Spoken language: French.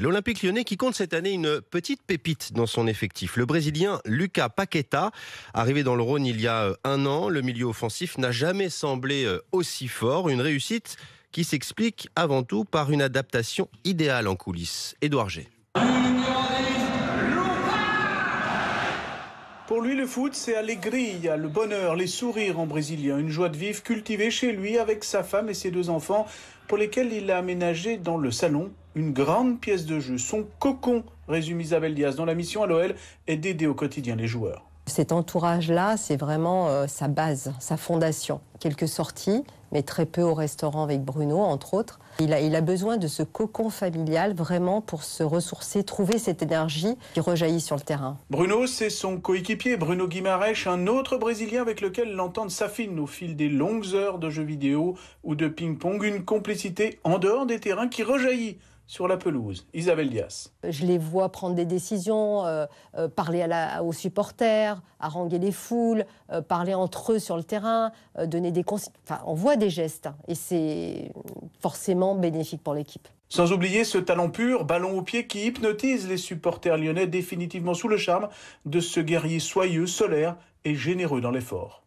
L'Olympique lyonnais qui compte cette année une petite pépite dans son effectif. Le Brésilien Lucas Paqueta, arrivé dans le Rhône il y a euh, un an, le milieu offensif n'a jamais semblé euh, aussi fort. Une réussite qui s'explique avant tout par une adaptation idéale en coulisses. Édouard G. Pour lui, le foot, c'est a le bonheur, les sourires en brésilien, une joie de vivre cultivée chez lui avec sa femme et ses deux enfants, pour lesquels il a aménagé dans le salon une grande pièce de jeu, son cocon, résume Isabelle Diaz, dont la mission à l'OL est d'aider au quotidien les joueurs. Cet entourage-là, c'est vraiment euh, sa base, sa fondation. Quelques sorties, mais très peu au restaurant avec Bruno, entre autres. Il a, besoin de ce cocon familial vraiment pour se ressourcer, trouver cette énergie qui rejaillit sur le terrain. Bruno, c'est son coéquipier, Bruno Guimarães, un autre Brésilien avec lequel l'entente s'affine au fil des longues heures de jeux vidéo ou de ping-pong, une complicité en dehors des terrains qui rejaillit sur la pelouse. Isabelle Dias. Je les vois prendre des décisions, euh, euh, parler aux supporters, haranguer les foules, euh, parler entre eux sur le terrain, donner des conseils. Enfin, on voit des gestes hein, et c'est forcément bénéfique pour l'équipe. Sans oublier ce talent pur, ballon au pied, qui hypnotise les supporters lyonnais définitivement sous le charme de ce guerrier soyeux, solaire et généreux dans l'effort.